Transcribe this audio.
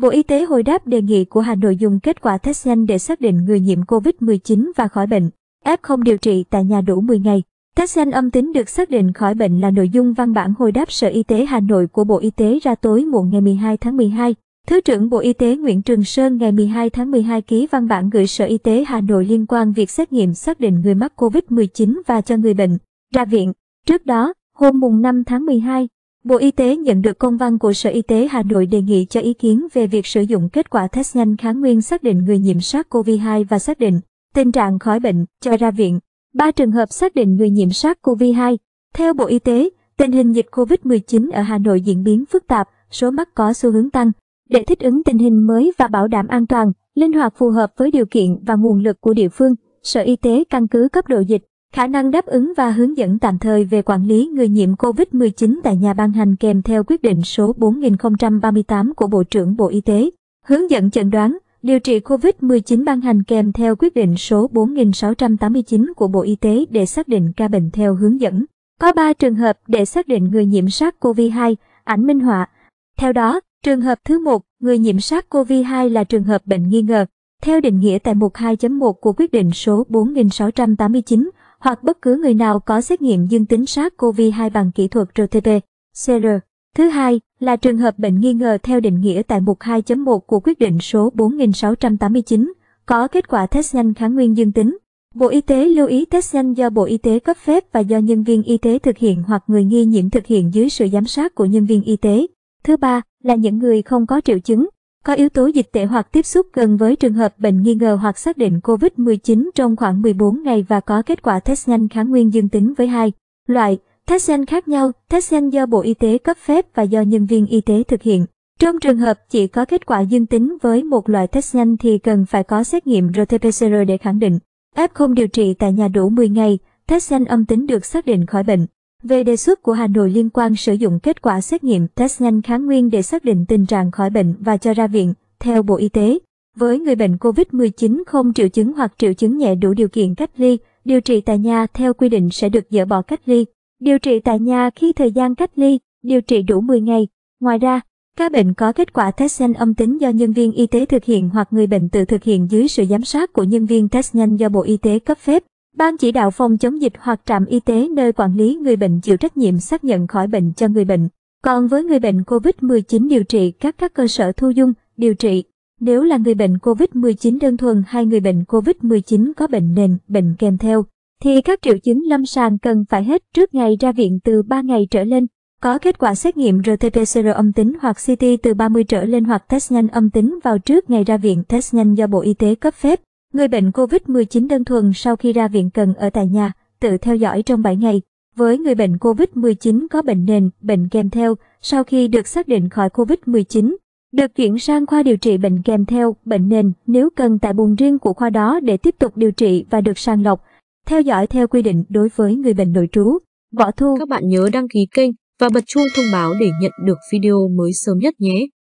Bộ Y tế hồi đáp đề nghị của Hà Nội dùng kết quả test nhanh để xác định người nhiễm COVID-19 và khỏi bệnh. F0 điều trị tại nhà đủ 10 ngày. Test nhanh âm tính được xác định khỏi bệnh là nội dung văn bản hồi đáp Sở Y tế Hà Nội của Bộ Y tế ra tối muộn ngày 12 tháng 12. Thứ trưởng Bộ Y tế Nguyễn Trường Sơn ngày 12 tháng 12 ký văn bản gửi Sở Y tế Hà Nội liên quan việc xét nghiệm xác định người mắc COVID-19 và cho người bệnh ra viện. Trước đó, hôm mùng 5 tháng 12, Bộ Y tế nhận được công văn của Sở Y tế Hà Nội đề nghị cho ý kiến về việc sử dụng kết quả test nhanh kháng nguyên xác định người nhiễm SARS-CoV-2 và xác định tình trạng khỏi bệnh cho ra viện. Ba trường hợp xác định người nhiễm SARS-CoV-2. Theo Bộ Y tế, tình hình dịch COVID-19 ở Hà Nội diễn biến phức tạp, số mắc có xu hướng tăng. Để thích ứng tình hình mới và bảo đảm an toàn, linh hoạt phù hợp với điều kiện và nguồn lực của địa phương, Sở Y tế căn cứ cấp độ dịch Khả năng đáp ứng và hướng dẫn tạm thời về quản lý người nhiễm COVID-19 tại nhà ban hành kèm theo quyết định số 4038 của Bộ trưởng Bộ Y tế. Hướng dẫn chẩn đoán, điều trị COVID-19 ban hành kèm theo quyết định số 4689 của Bộ Y tế để xác định ca bệnh theo hướng dẫn. Có 3 trường hợp để xác định người nhiễm SARS-CoV-2, ảnh minh họa. Theo đó, trường hợp thứ một người nhiễm SARS-CoV-2 là trường hợp bệnh nghi ngờ. Theo định nghĩa tại mục 2.1 của quyết định số 4689, hoặc bất cứ người nào có xét nghiệm dương tính SARS-CoV-2 bằng kỹ thuật RT-PCR. Thứ hai là trường hợp bệnh nghi ngờ theo định nghĩa tại mục 2.1 của quyết định số 4689, có kết quả test nhanh kháng nguyên dương tính. Bộ Y tế lưu ý test nhanh do Bộ Y tế cấp phép và do nhân viên y tế thực hiện hoặc người nghi nhiễm thực hiện dưới sự giám sát của nhân viên y tế. Thứ ba là những người không có triệu chứng, có yếu tố dịch tễ hoặc tiếp xúc gần với trường hợp bệnh nghi ngờ hoặc xác định COVID-19 trong khoảng 14 ngày và có kết quả test nhanh kháng nguyên dương tính với hai loại test nhanh khác nhau, test nhanh do Bộ Y tế cấp phép và do nhân viên y tế thực hiện. Trong trường hợp chỉ có kết quả dương tính với một loại test nhanh thì cần phải có xét nghiệm RT-PCR để khẳng định. f không điều trị tại nhà đủ 10 ngày, test nhanh âm tính được xác định khỏi bệnh. Về đề xuất của Hà Nội liên quan sử dụng kết quả xét nghiệm test nhanh kháng nguyên để xác định tình trạng khỏi bệnh và cho ra viện, theo Bộ Y tế, với người bệnh COVID-19 không triệu chứng hoặc triệu chứng nhẹ đủ điều kiện cách ly, điều trị tại nhà theo quy định sẽ được dỡ bỏ cách ly. Điều trị tại nhà khi thời gian cách ly, điều trị đủ 10 ngày. Ngoài ra, ca bệnh có kết quả test nhanh âm tính do nhân viên y tế thực hiện hoặc người bệnh tự thực hiện dưới sự giám sát của nhân viên test nhanh do Bộ Y tế cấp phép Ban chỉ đạo phòng chống dịch hoặc trạm y tế nơi quản lý người bệnh chịu trách nhiệm xác nhận khỏi bệnh cho người bệnh. Còn với người bệnh COVID-19 điều trị các các cơ sở thu dung, điều trị. Nếu là người bệnh COVID-19 đơn thuần hay người bệnh COVID-19 có bệnh nền, bệnh kèm theo, thì các triệu chứng lâm sàng cần phải hết trước ngày ra viện từ 3 ngày trở lên, có kết quả xét nghiệm RT-PCR âm tính hoặc CT từ 30 trở lên hoặc test nhanh âm tính vào trước ngày ra viện test nhanh do Bộ Y tế cấp phép. Người bệnh COVID-19 đơn thuần sau khi ra viện cần ở tại nhà, tự theo dõi trong 7 ngày. Với người bệnh COVID-19 có bệnh nền, bệnh kèm theo, sau khi được xác định khỏi COVID-19, được chuyển sang khoa điều trị bệnh kèm theo, bệnh nền nếu cần tại buồng riêng của khoa đó để tiếp tục điều trị và được sàng lọc, theo dõi theo quy định đối với người bệnh nội trú. Võ Thu Các bạn nhớ đăng ký kênh và bật chuông thông báo để nhận được video mới sớm nhất nhé.